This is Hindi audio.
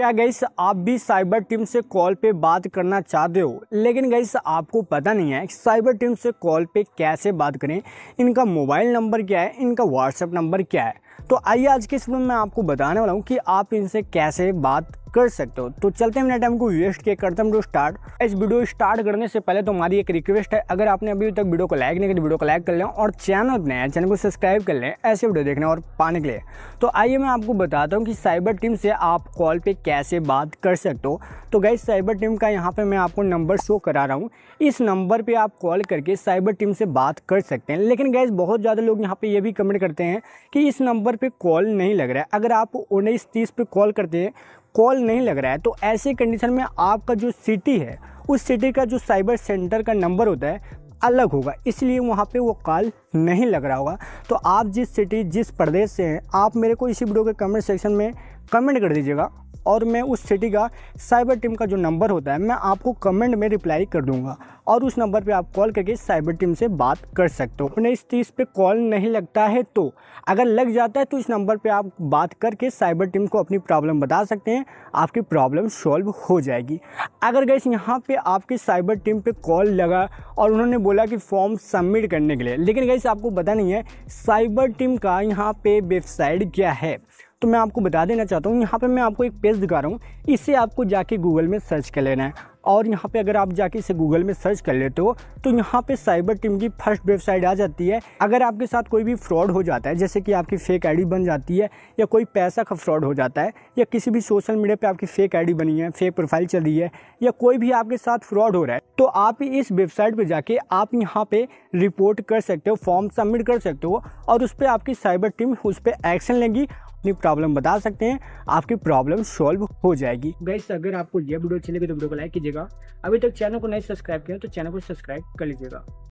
क्या गईस आप भी साइबर टीम से कॉल पे बात करना चाहते हो लेकिन गईस आपको पता नहीं है कि साइबर टीम से कॉल पे कैसे बात करें इनका मोबाइल नंबर क्या है इनका व्हाट्सएप नंबर क्या है तो आइए आज के इस वीडियो में मैं आपको बताने वाला हूँ कि आप इनसे कैसे बात कर सकते हो तो चलते हैं टाइम को वेस्ट के करते हैं स्टार्ट इस वीडियो स्टार्ट करने से पहले तो हमारी एक रिक्वेस्ट है अगर आपने अभी तक वीडियो को लाइक नहीं करी वीडियो को लाइक कर लें और चैनल नया चैनल को सब्सक्राइब कर लें ऐसे वीडियो देखने और पाने के लिए तो आइए मैं आपको बताता हूँ कि साइबर टीम से आप कॉल पर कैसे बात कर सकते हो तो गई साइबर टीम का यहाँ पर मैं आपको नंबर शो करा रहा हूँ इस नंबर पर आप कॉल करके साइबर टीम से बात कर सकते हैं लेकिन गैस बहुत ज़्यादा लोग यहाँ पर यह भी कमेंट करते हैं कि इस नंबर नंबर पे कॉल नहीं लग रहा है अगर आप उन्नीस तीस पर कॉल करते हैं कॉल नहीं लग रहा है तो ऐसे कंडीशन में आपका जो सिटी है उस सिटी का जो साइबर सेंटर का नंबर होता है अलग होगा इसलिए वहाँ पे वो कॉल नहीं लग रहा होगा तो आप जिस सिटी जिस प्रदेश से हैं आप मेरे को इसी वीडियो के कमेंट सेक्शन में कमेंट कर दीजिएगा और मैं उस सिटी का साइबर टीम का जो नंबर होता है मैं आपको कमेंट में रिप्लाई कर दूंगा और उस नंबर पे आप कॉल करके साइबर टीम से बात कर सकते हो इस तीस पे कॉल नहीं लगता है तो अगर लग जाता है तो इस नंबर पे आप बात करके साइबर टीम को अपनी प्रॉब्लम बता सकते हैं आपकी प्रॉब्लम सॉल्व हो जाएगी अगर गैस यहाँ पे आपकी साइबर टीम पे कॉल लगा और उन्होंने बोला कि फॉर्म सबमिट करने के लिए लेकिन गैस आपको पता नहीं है साइबर टीम का यहाँ पे वेबसाइट क्या है तो मैं आपको बता देना चाहता हूँ यहाँ पर मैं आपको एक पेज दिखा रहा हूँ इसे आपको जाके गूगल में सर्च कर लेना है और यहाँ पे अगर आप जाके इसे गूगल में सर्च कर लेते हो तो यहाँ पे साइबर टीम की फर्स्ट वेबसाइट आ जाती है अगर आपके साथ कोई भी फ्रॉड हो जाता है जैसे कि आपकी फ़ेक आईडी बन जाती है या कोई पैसा का फ्रॉड हो जाता है या किसी भी सोशल मीडिया पे आपकी फ़ेक आईडी बनी है फेक प्रोफाइल चल रही है या कोई भी आपके साथ फ्रॉड हो रहा है तो आप इस वेबसाइट पर जाके आप यहाँ पर रिपोर्ट कर सकते हो फॉर्म सबमिट कर सकते हो और उस पर आपकी साइबर टीम उस पर एक्शन लेंगी अपनी प्रॉब्लम बता सकते हैं आपकी प्रॉब्लम सॉल्व हो जाएगी गैस अगर आपको यह वीडियो अच्छी लगे तो वीडियो को लाइक कीजिएगा अभी तक चैनल को नहीं सब्सक्राइब किया तो चैनल को सब्सक्राइब कर लीजिएगा